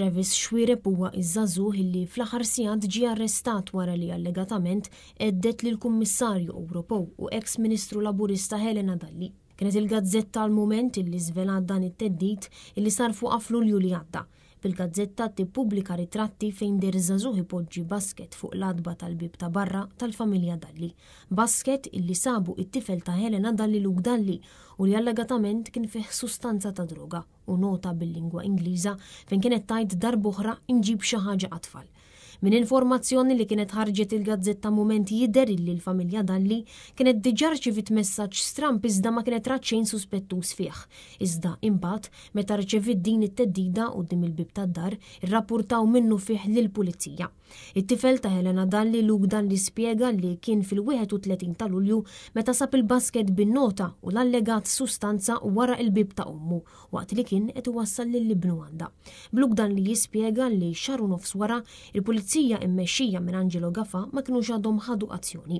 Travis xwireb huwa iż-żażuh illi fl-aħħar sigħat ġie arrestat wara li allegatament eddet lil kummissarju Ewropew u ex-Ministru Laburista Helena Dalli. Kienet il-gazzetta għal-moment illi żvelat dan it-teddit illi sar fuq għaflu li għadda fil gazzetta tippubblika ritratti fejn derżażuh ipoġġi basket fuq l-adba tal-bib ta' barra tal-familja Dalli. Basket illi sabu it-tifel ta' Helena Dalli Luk Dalli u li allegatament kien fih sustanza ta' droga u nota bil-lingwa Ingliża fejn kienet tajt darboħra inġib xi ħaġa għatfall Min informazzjoni li kienet ħarġet il-gazzetta moment jidder illi l-familja Dalli kienet diġar ċivit messaġġ stramp iżda ma kienet raċċejn suspettus fih. Iżda imbagħad meta rċevit din it-teddida u dim il-bib tad-dar, irrapportaw minnu fih lill-pulizija. It-tifel ta' Helena Dalli dan li spjega li kien fil-31 ta' Lulju meta sab il-basket bin-nota u l-allegat sustanza wara il-bib ta' ommu waqt li kien qed iwassal lil libnu għanda. Bluk dan li jispjega li xaru nofs wara il-pulizija pulizija immexxija minn Angelo Gaffa ma kinux għadhom ħadu azzjoni.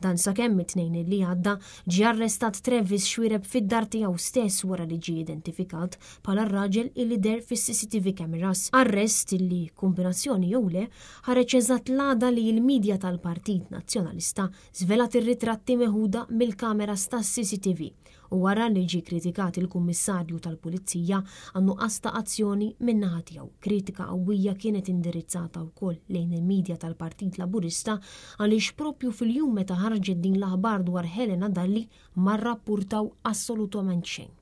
Dan sakemm it-tnejn li għadda ġi arrestat Trevis xwireb fid-dar tiegħu stess wara li ġi identifikat bħala raġel illi der fis-CCTV cameras. Arrest li kombinazzjoni jew le ħareġ eżatt l-għada li l-medja tal-Partit Nazzjonalista żvelat ir-ritratti meħuda mill kameras tas-CCTV u wara li ġi kritikat il-kummissarju tal-Pulizija għannu qasta azzjoni minnaħat tiegħu. Kritika qawwija kienet indirizzata wkoll lejn il-medja tal-Partit Laburista għaliex propju fil-jum meta ħarġet din l-aħbar dwar Helena Dalli ma rrappurtaw assolutament xejn.